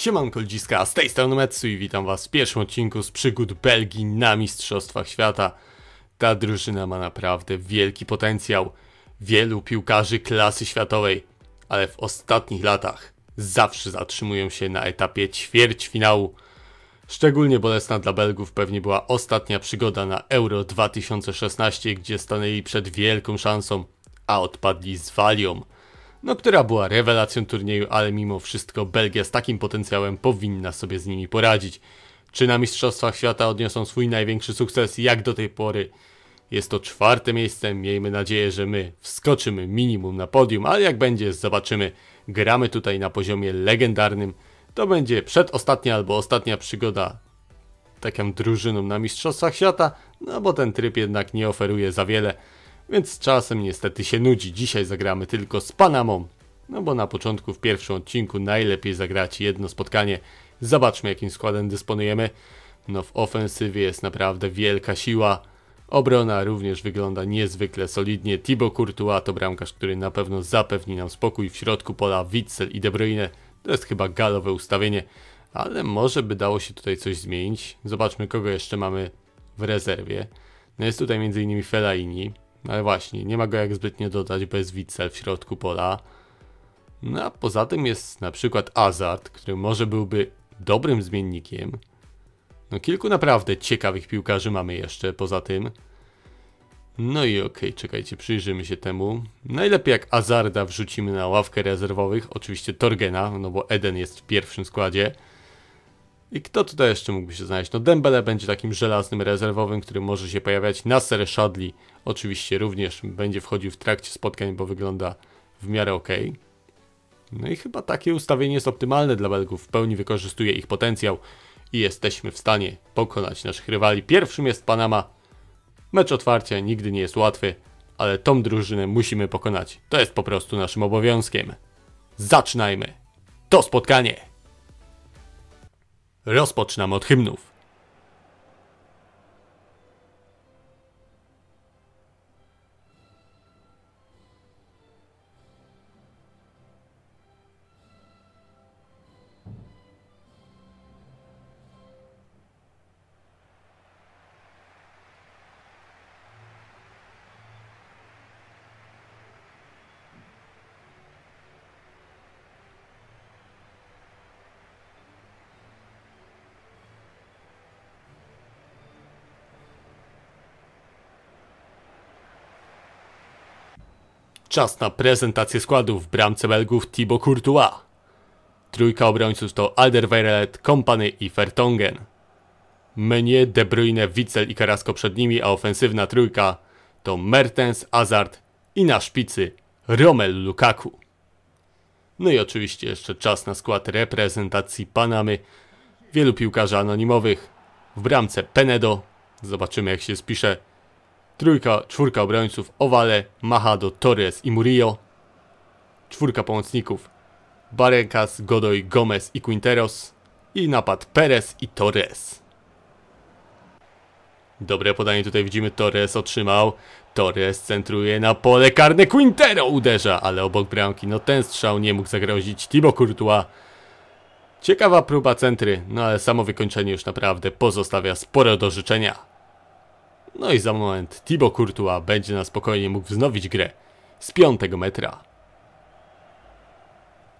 Siemanko Ludziska, z tej strony Metsu i witam was w pierwszym odcinku z przygód Belgii na Mistrzostwach Świata. Ta drużyna ma naprawdę wielki potencjał, wielu piłkarzy klasy światowej, ale w ostatnich latach zawsze zatrzymują się na etapie ćwierćfinału. Szczególnie bolesna dla Belgów pewnie była ostatnia przygoda na Euro 2016, gdzie stanęli przed wielką szansą, a odpadli z Walią no która była rewelacją turnieju, ale mimo wszystko Belgia z takim potencjałem powinna sobie z nimi poradzić. Czy na Mistrzostwach Świata odniosą swój największy sukces jak do tej pory? Jest to czwarte miejsce, miejmy nadzieję, że my wskoczymy minimum na podium, ale jak będzie, zobaczymy. Gramy tutaj na poziomie legendarnym. To będzie przedostatnia albo ostatnia przygoda taką drużyną na Mistrzostwach Świata, no bo ten tryb jednak nie oferuje za wiele więc z czasem niestety się nudzi. Dzisiaj zagramy tylko z Panamą, no bo na początku w pierwszym odcinku najlepiej zagrać jedno spotkanie. Zobaczmy jakim składem dysponujemy. No w ofensywie jest naprawdę wielka siła. Obrona również wygląda niezwykle solidnie. Thibaut Courtois to bramkarz, który na pewno zapewni nam spokój. W środku pola Witzel i De Bruyne to jest chyba galowe ustawienie, ale może by dało się tutaj coś zmienić. Zobaczmy kogo jeszcze mamy w rezerwie. No jest tutaj m.in. Fellaini, ale właśnie, nie ma go jak zbytnio dodać bez Witzel w środku pola. No a poza tym jest na przykład Azard, który może byłby dobrym zmiennikiem. No kilku naprawdę ciekawych piłkarzy mamy jeszcze poza tym. No i okej, okay, czekajcie, przyjrzymy się temu. Najlepiej jak Azarda wrzucimy na ławkę rezerwowych, oczywiście Torgena, no bo Eden jest w pierwszym składzie. I kto tutaj jeszcze mógłby się znaleźć? No Dembele będzie takim żelaznym rezerwowym, który może się pojawiać. Nasser Shadli oczywiście również będzie wchodził w trakcie spotkań, bo wygląda w miarę ok. No i chyba takie ustawienie jest optymalne dla Belgów. W pełni wykorzystuje ich potencjał i jesteśmy w stanie pokonać naszych rywali. Pierwszym jest Panama. Mecz otwarcia nigdy nie jest łatwy, ale tą drużynę musimy pokonać. To jest po prostu naszym obowiązkiem. Zaczynajmy to spotkanie! Rozpoczynam od hymnów. Czas na prezentację składów w bramce Belgów Thibaut Courtois. Trójka obrońców to Alderweireld, Kompany i Vertonghen. Mnie, De Bruyne, Witzel i Karasko przed nimi, a ofensywna trójka to Mertens, Hazard i na szpicy Romel Lukaku. No i oczywiście jeszcze czas na skład reprezentacji Panamy. Wielu piłkarzy anonimowych. W bramce Penedo. Zobaczymy jak się spisze Trójka, czwórka obrońców, Owale, Mahado, Torres i Murillo. Czwórka pomocników, Barencas, Godoy, Gomez i Quinteros. I napad Perez i Torres. Dobre podanie tutaj widzimy, Torres otrzymał. Torres centruje na pole karne, Quintero uderza, ale obok bramki, no ten strzał nie mógł zagrozić Thibaut Courtois. Ciekawa próba centry, no ale samo wykończenie już naprawdę pozostawia sporo do życzenia. No i za moment Thibaut Courtois będzie na spokojnie mógł wznowić grę z piątego metra.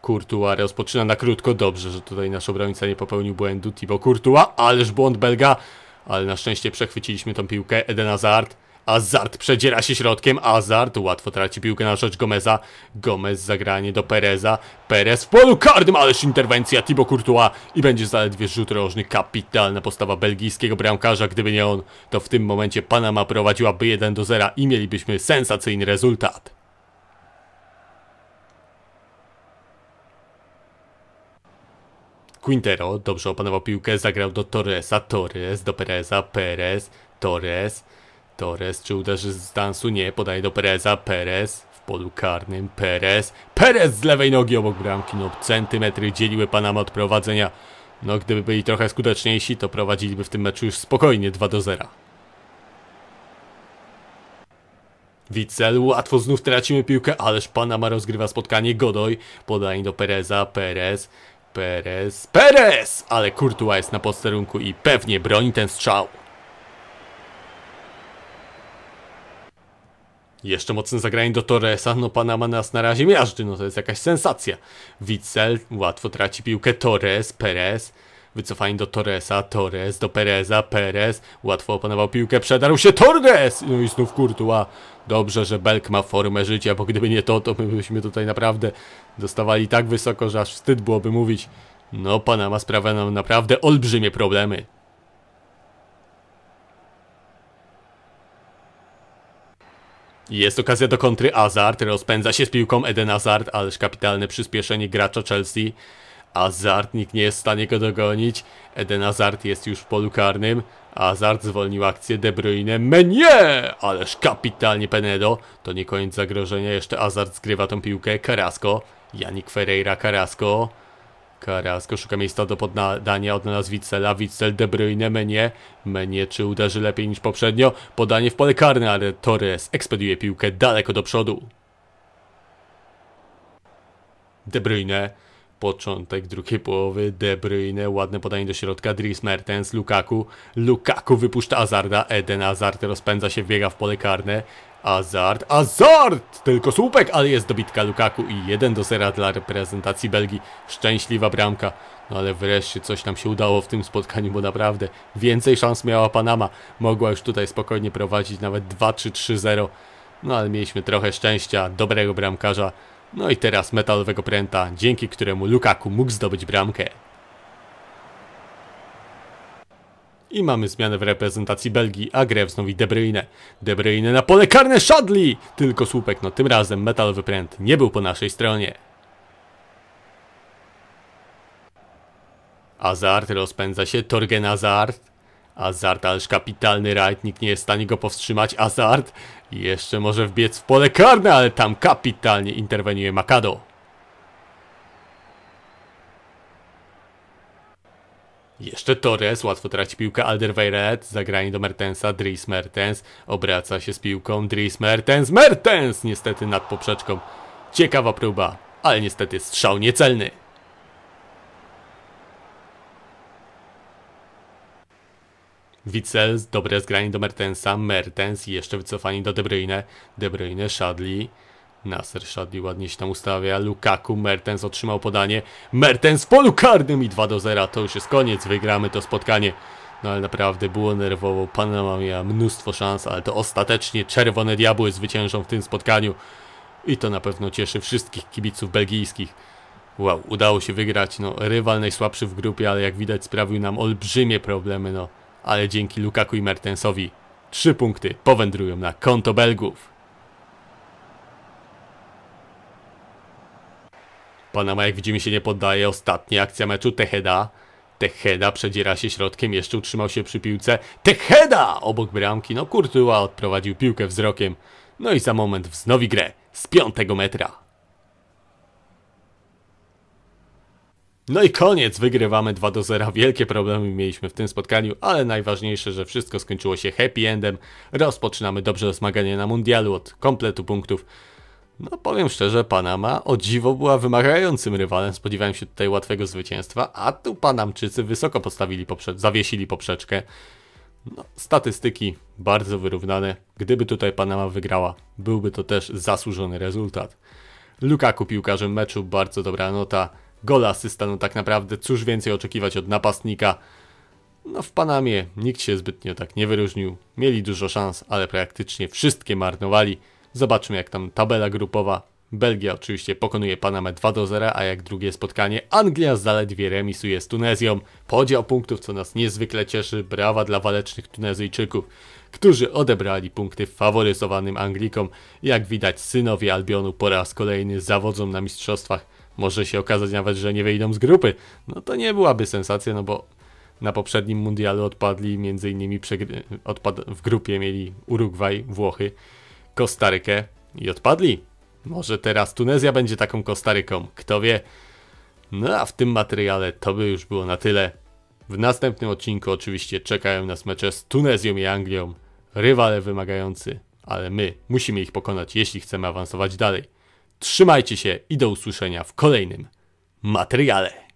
Courtois rozpoczyna na krótko. Dobrze, że tutaj nasz obrońca nie popełnił błędu. Thibaut Courtois, ależ błąd Belga. Ale na szczęście przechwyciliśmy tą piłkę. Eden Hazard Azart przedziera się środkiem, Azart łatwo traci piłkę na rzecz Gomeza. Gomez zagranie do Pereza. Perez w polu karnym, ależ interwencja Thibaut Courtois i będzie zaledwie rzut rożny. Kapitalna postawa belgijskiego bramkarza, gdyby nie on, to w tym momencie Panama prowadziłaby 1 do 0 i mielibyśmy sensacyjny rezultat. Quintero dobrze opanował piłkę, zagrał do Torresa, Torres do Pereza, Perez, Torres, Torres, czy uderzy z dansu? Nie, podaje do Pereza, Perez w polu karnym, Perez, Perez z lewej nogi obok bramki, no centymetry dzieliły Panama od prowadzenia. No gdyby byli trochę skuteczniejsi, to prowadziliby w tym meczu już spokojnie 2 do 0. Wicel, łatwo znów tracimy piłkę, ależ Panama rozgrywa spotkanie, Godoy podaje do Pereza, Perez, Perez, Perez! Ale Courtois jest na posterunku i pewnie broni ten strzał. Jeszcze mocne zagranie do Torresa, no Panama nas na razie miażdży, no to jest jakaś sensacja. Witzel łatwo traci piłkę, Torres, Perez, wycofanie do Torresa, Torres do Pereza, Perez łatwo opanował piłkę, przedarł się Torres! No i znów Courtois. Dobrze, że Belk ma formę życia, bo gdyby nie to, to my byśmy tutaj naprawdę dostawali tak wysoko, że aż wstyd byłoby mówić. No Panama sprawia nam naprawdę olbrzymie problemy. Jest okazja do kontry Azard, rozpędza się z piłką Eden Azard, ależ kapitalne przyspieszenie gracza Chelsea. Azard, nikt nie jest w stanie go dogonić. Eden Azard jest już w polu karnym. Azard zwolnił akcję De Bruyne. Mnie! Ależ kapitalnie Penedo. To nie koniec zagrożenia, jeszcze Azard zgrywa tą piłkę. Carrasco, Janik Ferreira, Carrasco. Karasko szuka miejsca do podania, odnalazł Witzela, Witzel, De Bruyne, Menie, Menie czy uderzy lepiej niż poprzednio, podanie w pole karne, ale Torres ekspediuje piłkę daleko do przodu. De Bruyne początek drugiej połowy, De Bruyne, ładne podanie do środka, Dries Mertens, Lukaku, Lukaku wypuszcza Azarda, Eden Azard rozpędza się, biega w pole karne, Azard, Azard! Tylko słupek, ale jest dobitka Lukaku i 1 do 0 dla reprezentacji Belgii. Szczęśliwa bramka. No ale wreszcie coś nam się udało w tym spotkaniu, bo naprawdę więcej szans miała Panama. Mogła już tutaj spokojnie prowadzić nawet 2-3-3-0. No ale mieliśmy trochę szczęścia, dobrego bramkarza no i teraz metalowego pręta, dzięki któremu Lukaku mógł zdobyć bramkę. I mamy zmianę w reprezentacji Belgii, a grę wznowi De Bruyne. De Bruyne na pole karne Shadli! Tylko słupek, no tym razem metalowy pręt nie był po naszej stronie. Azart rozpędza się, Torgen Azart. Azart, ależ kapitalny rajd, nikt nie jest w stanie go powstrzymać. Azart jeszcze może wbiec w pole karne, ale tam kapitalnie interweniuje Makado. Jeszcze Torres, łatwo traci piłkę, Alderweireld, zagranie do Mertensa, Dries Mertens, obraca się z piłką, Dries Mertens, Mertens niestety nad poprzeczką. Ciekawa próba, ale niestety strzał niecelny. Witzel, dobre zgranie do Mertensa, Mertens jeszcze wycofani do De Bruyne, De Bruyne, Shadli, Nasser Shadli ładnie się tam ustawia, Lukaku, Mertens otrzymał podanie, Mertens w polu karnym i 2 do 0, to już jest koniec, wygramy to spotkanie. No ale naprawdę było nerwowo, Panama miała mnóstwo szans, ale to ostatecznie Czerwone Diabły zwyciężą w tym spotkaniu i to na pewno cieszy wszystkich kibiców belgijskich. Wow, udało się wygrać, no rywal najsłabszy w grupie, ale jak widać sprawił nam olbrzymie problemy, no ale dzięki Lukaku i Mertensowi trzy punkty powędrują na konto Belgów. Panama, jak widzimy, się nie poddaje. Ostatnia akcja meczu Teheda. Teheda przedziera się środkiem, jeszcze utrzymał się przy piłce. Teheda Obok bramki, no Kurtuła odprowadził piłkę wzrokiem. No i za moment wznowi grę z piątego metra. No i koniec, wygrywamy 2 do 0. Wielkie problemy mieliśmy w tym spotkaniu, ale najważniejsze, że wszystko skończyło się happy endem. Rozpoczynamy dobrze rozmaganie na mundialu od kompletu punktów. No powiem szczerze, Panama o dziwo była wymagającym rywalem. Spodziewałem się tutaj łatwego zwycięstwa, a tu Panamczycy wysoko postawili poprze zawiesili poprzeczkę. No, statystyki bardzo wyrównane. Gdyby tutaj Panama wygrała, byłby to też zasłużony rezultat. Lukaku każdym meczu, bardzo dobra nota gola staną tak naprawdę cóż więcej oczekiwać od napastnika. No w Panamie nikt się zbytnio tak nie wyróżnił. Mieli dużo szans, ale praktycznie wszystkie marnowali. Zobaczmy jak tam tabela grupowa. Belgia oczywiście pokonuje Panamę 2 do 0, a jak drugie spotkanie Anglia zaledwie remisuje z Tunezją. Podział punktów, co nas niezwykle cieszy, brawa dla walecznych Tunezyjczyków, którzy odebrali punkty faworyzowanym Anglikom. Jak widać synowie Albionu po raz kolejny zawodzą na mistrzostwach może się okazać nawet, że nie wyjdą z grupy. No to nie byłaby sensacja, no bo na poprzednim mundialu odpadli m.in. innymi odpad w grupie mieli Urugwaj, Włochy, Kostarykę i odpadli. Może teraz Tunezja będzie taką Kostaryką, kto wie. No a w tym materiale to by już było na tyle. W następnym odcinku oczywiście czekają nas mecze z Tunezją i Anglią. Rywale wymagający, ale my musimy ich pokonać, jeśli chcemy awansować dalej. Trzymajcie się i do usłyszenia w kolejnym materiale.